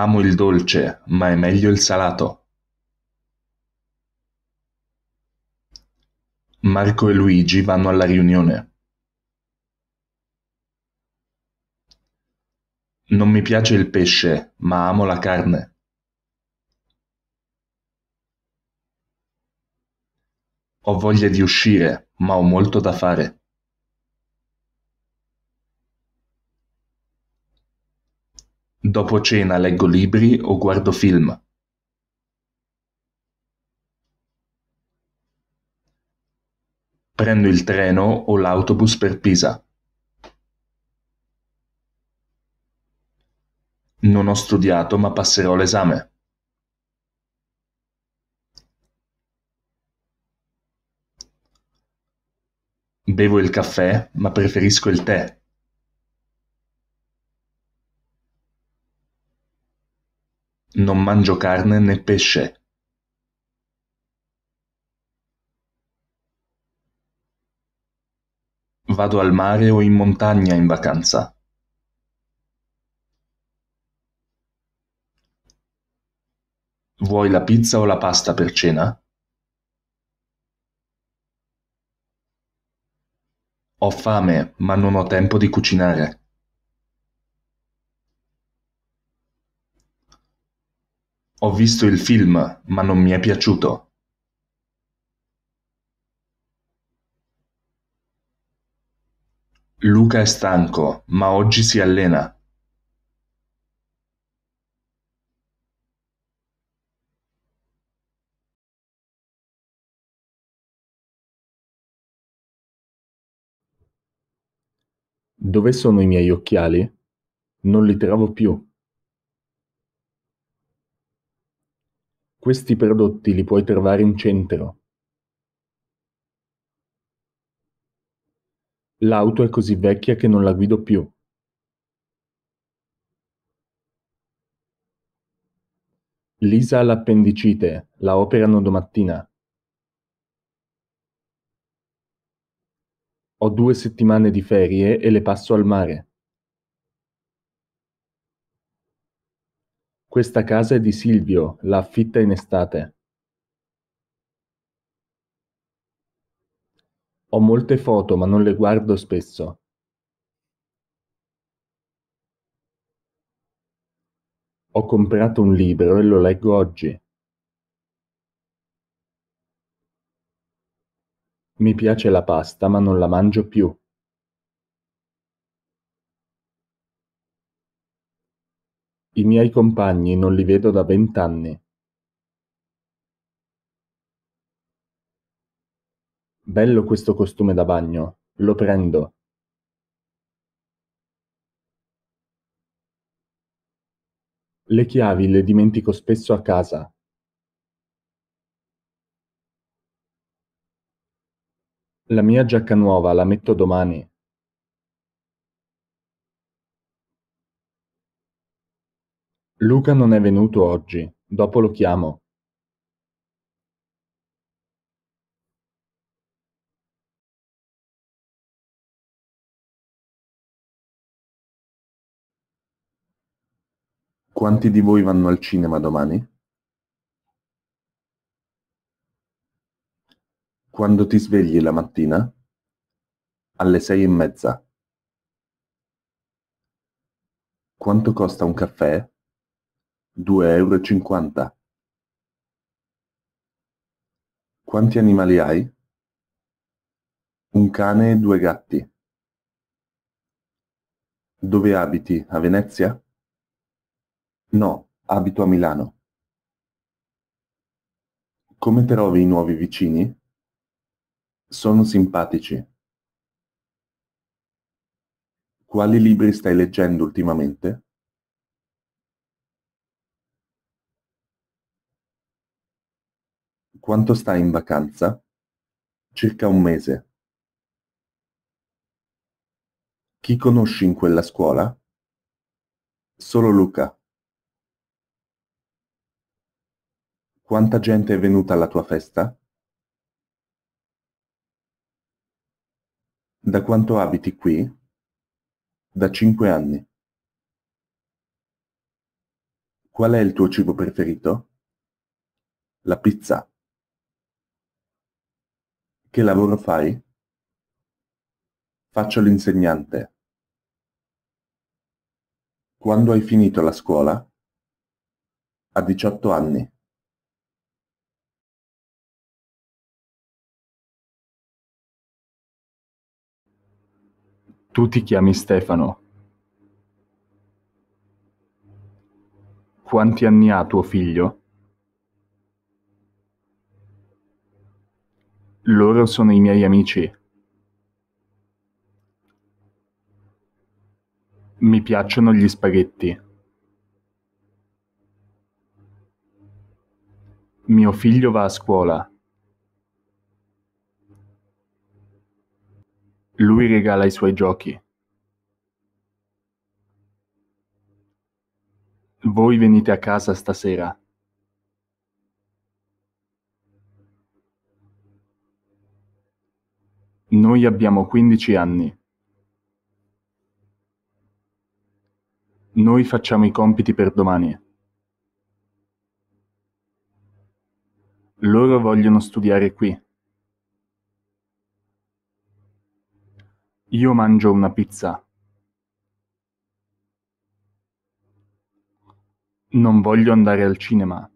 Amo il dolce, ma è meglio il salato. Marco e Luigi vanno alla riunione. Non mi piace il pesce, ma amo la carne. Ho voglia di uscire, ma ho molto da fare. Dopo cena leggo libri o guardo film. Prendo il treno o l'autobus per Pisa. Non ho studiato ma passerò l'esame. Bevo il caffè ma preferisco il tè. Non mangio carne né pesce. Vado al mare o in montagna in vacanza. Vuoi la pizza o la pasta per cena? Ho fame, ma non ho tempo di cucinare. Ho visto il film, ma non mi è piaciuto. Luca è stanco, ma oggi si allena. Dove sono i miei occhiali? Non li trovo più. Questi prodotti li puoi trovare in centro. L'auto è così vecchia che non la guido più. Lisa ha l'appendicite, la operano domattina. Ho due settimane di ferie e le passo al mare. Questa casa è di Silvio, la affitta in estate. Ho molte foto, ma non le guardo spesso. Ho comprato un libro e lo leggo oggi. Mi piace la pasta, ma non la mangio più. miei compagni non li vedo da vent'anni. Bello questo costume da bagno, lo prendo. Le chiavi le dimentico spesso a casa. La mia giacca nuova la metto domani. Luca non è venuto oggi, dopo lo chiamo. Quanti di voi vanno al cinema domani? Quando ti svegli la mattina? Alle sei e mezza. Quanto costa un caffè? 2,50 euro Quanti animali hai? Un cane e due gatti. Dove abiti? A Venezia? No, abito a Milano. Come trovi i nuovi vicini? Sono simpatici. Quali libri stai leggendo ultimamente? Quanto stai in vacanza? Circa un mese. Chi conosci in quella scuola? Solo Luca. Quanta gente è venuta alla tua festa? Da quanto abiti qui? Da cinque anni. Qual è il tuo cibo preferito? La pizza. Che lavoro fai? Faccio l'insegnante. Quando hai finito la scuola? A 18 anni. Tu ti chiami Stefano. Quanti anni ha tuo figlio? Loro sono i miei amici. Mi piacciono gli spaghetti. Mio figlio va a scuola. Lui regala i suoi giochi. Voi venite a casa stasera. Noi abbiamo quindici anni. Noi facciamo i compiti per domani. Loro vogliono studiare qui. Io mangio una pizza. Non voglio andare al cinema.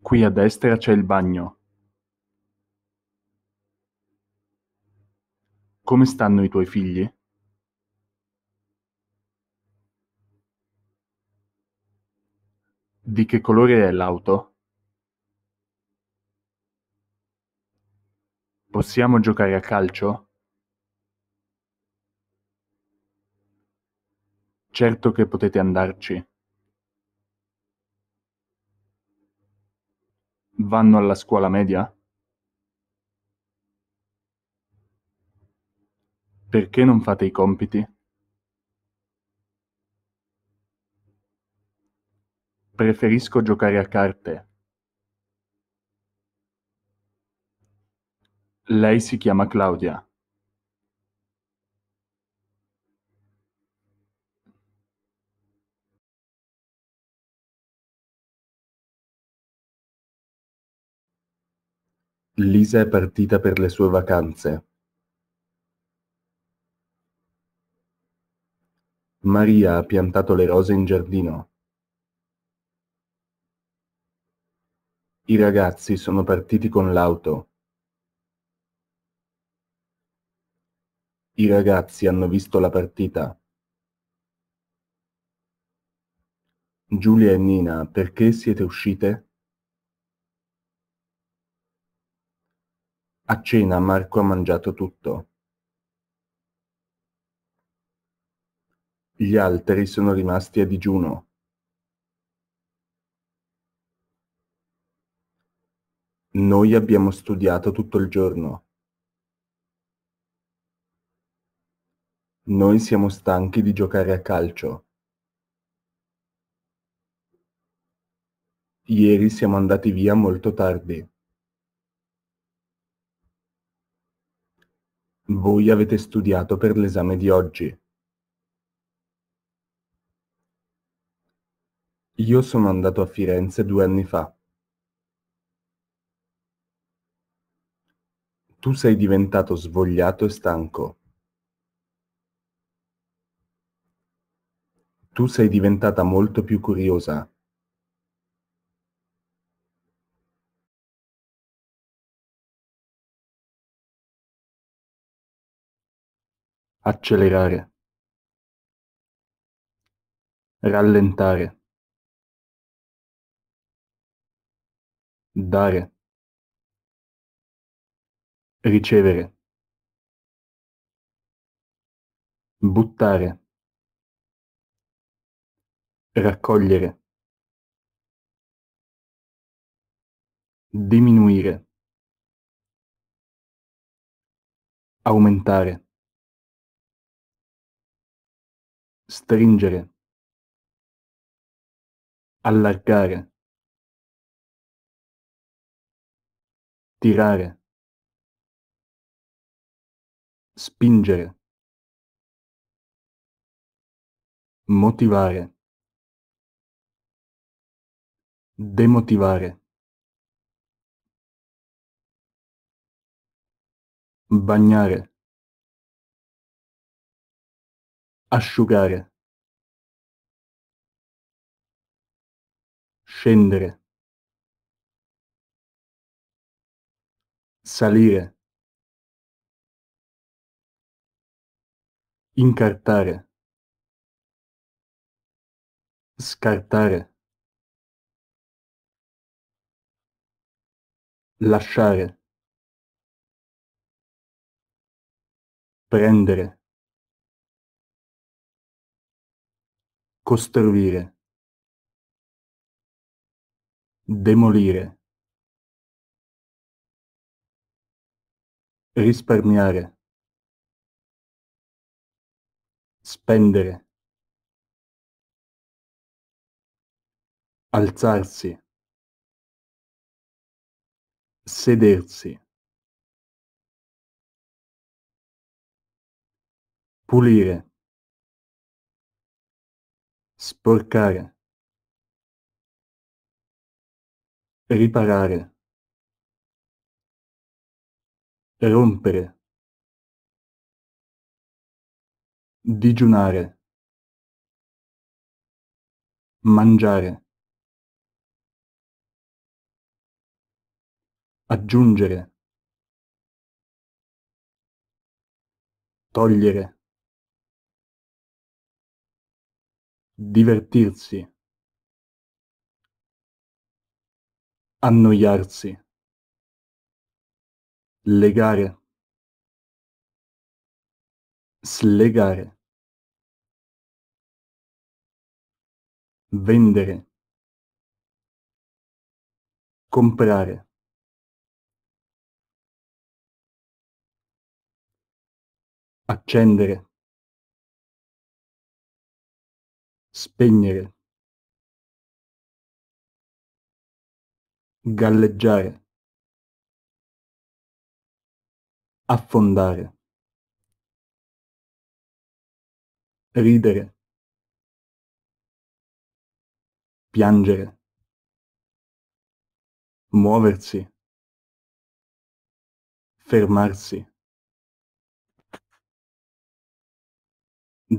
Qui a destra c'è il bagno. Come stanno i tuoi figli? Di che colore è l'auto? Possiamo giocare a calcio? Certo che potete andarci. Vanno alla scuola media? Perché non fate i compiti? Preferisco giocare a carte. Lei si chiama Claudia. Lisa è partita per le sue vacanze. Maria ha piantato le rose in giardino. I ragazzi sono partiti con l'auto. I ragazzi hanno visto la partita. Giulia e Nina, perché siete uscite? A cena Marco ha mangiato tutto. Gli altri sono rimasti a digiuno. Noi abbiamo studiato tutto il giorno. Noi siamo stanchi di giocare a calcio. Ieri siamo andati via molto tardi. Voi avete studiato per l'esame di oggi. Io sono andato a Firenze due anni fa. Tu sei diventato svogliato e stanco. Tu sei diventata molto più curiosa. Accelerare. Rallentare. dare, ricevere, buttare, raccogliere, diminuire, aumentare, stringere, allargare tirare, spingere, motivare, demotivare, bagnare, asciugare, scendere. salire incartare scartare lasciare prendere costruire demolire risparmiare, spendere, alzarsi, sedersi, pulire, sporcare, riparare. rompere digiunare mangiare aggiungere togliere divertirsi annoiarsi legare slegare vendere comprare accendere spegnere galleggiare affondare ridere piangere muoversi fermarsi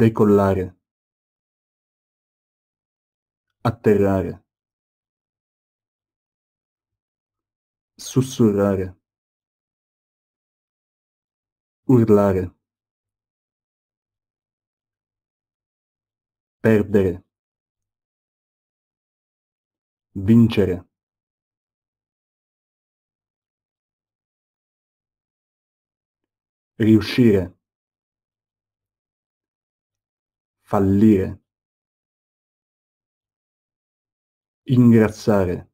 decollare atterrare sussurrare urlare, perdere, vincere. Riuscire. Fallire. Ingrassare.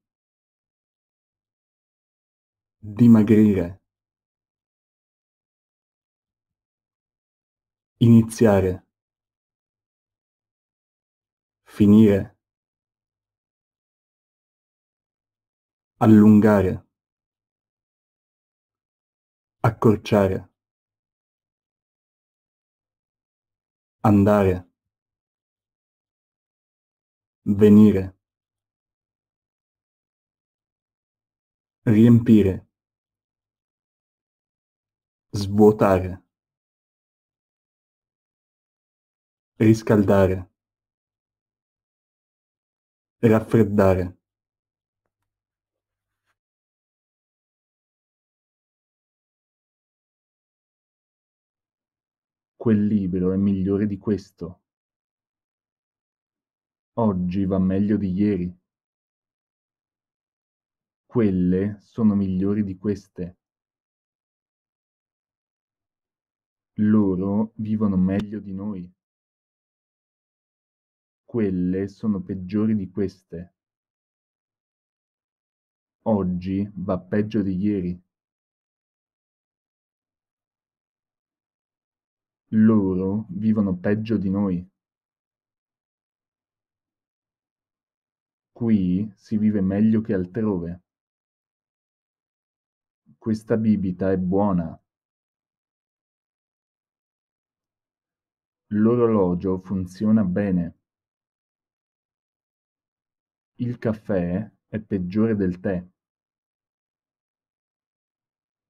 Dimagrire. Iniziare. Finire. Allungare. Accorciare. Andare. Venire. Riempire. Svuotare. riscaldare raffreddare quel libro è migliore di questo oggi va meglio di ieri quelle sono migliori di queste loro vivono meglio di noi quelle sono peggiori di queste. Oggi va peggio di ieri. Loro vivono peggio di noi. Qui si vive meglio che altrove. Questa bibita è buona. L'orologio funziona bene. Il caffè è peggiore del tè.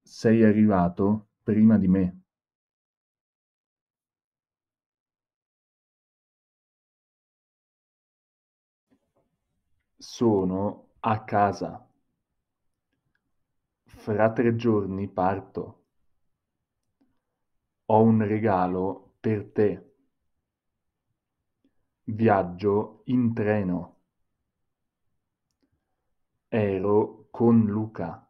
Sei arrivato prima di me. Sono a casa. Fra tre giorni parto. Ho un regalo per te. Viaggio in treno. Ero con Luca.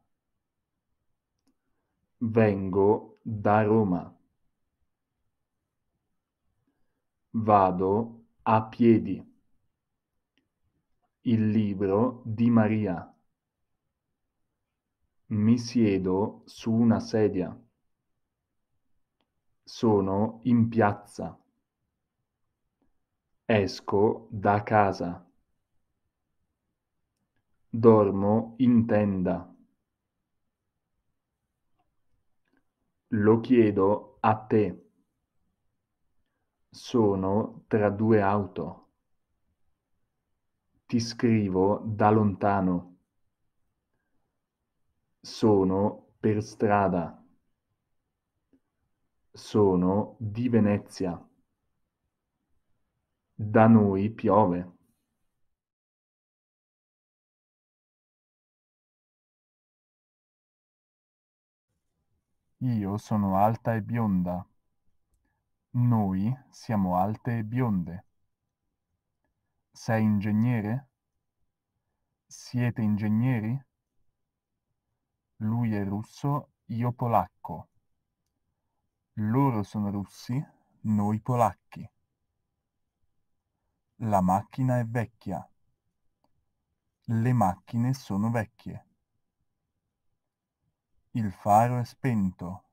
Vengo da Roma. Vado a piedi. Il libro di Maria. Mi siedo su una sedia. Sono in piazza. Esco da casa. Dormo in tenda. Lo chiedo a te. Sono tra due auto. Ti scrivo da lontano. Sono per strada. Sono di Venezia. Da noi piove. Io sono alta e bionda. Noi siamo alte e bionde. Sei ingegnere? Siete ingegneri? Lui è russo, io polacco. Loro sono russi, noi polacchi. La macchina è vecchia. Le macchine sono vecchie. Il faro è spento.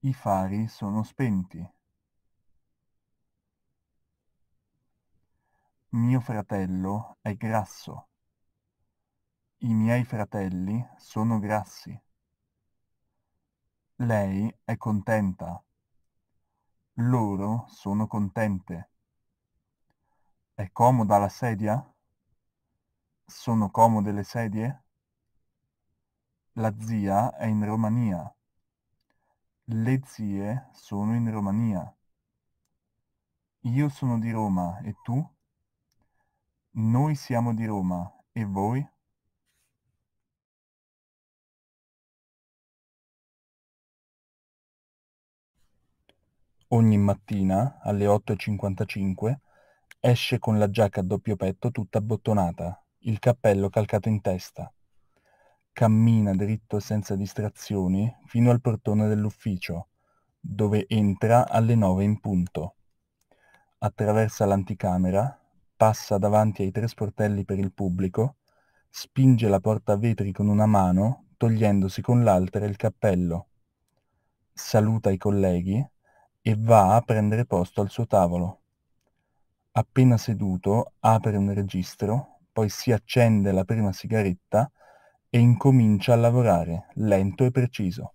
I fari sono spenti. Mio fratello è grasso. I miei fratelli sono grassi. Lei è contenta. Loro sono contente. È comoda la sedia? Sono comode le sedie? La zia è in Romania. Le zie sono in Romania. Io sono di Roma e tu? Noi siamo di Roma e voi? Ogni mattina alle 8.55 esce con la giacca a doppio petto tutta abbottonata, il cappello calcato in testa. Cammina dritto senza distrazioni fino al portone dell'ufficio, dove entra alle nove in punto. Attraversa l'anticamera, passa davanti ai tre sportelli per il pubblico, spinge la porta a vetri con una mano, togliendosi con l'altra il cappello. Saluta i colleghi e va a prendere posto al suo tavolo. Appena seduto, apre un registro, poi si accende la prima sigaretta e incomincia a lavorare, lento e preciso.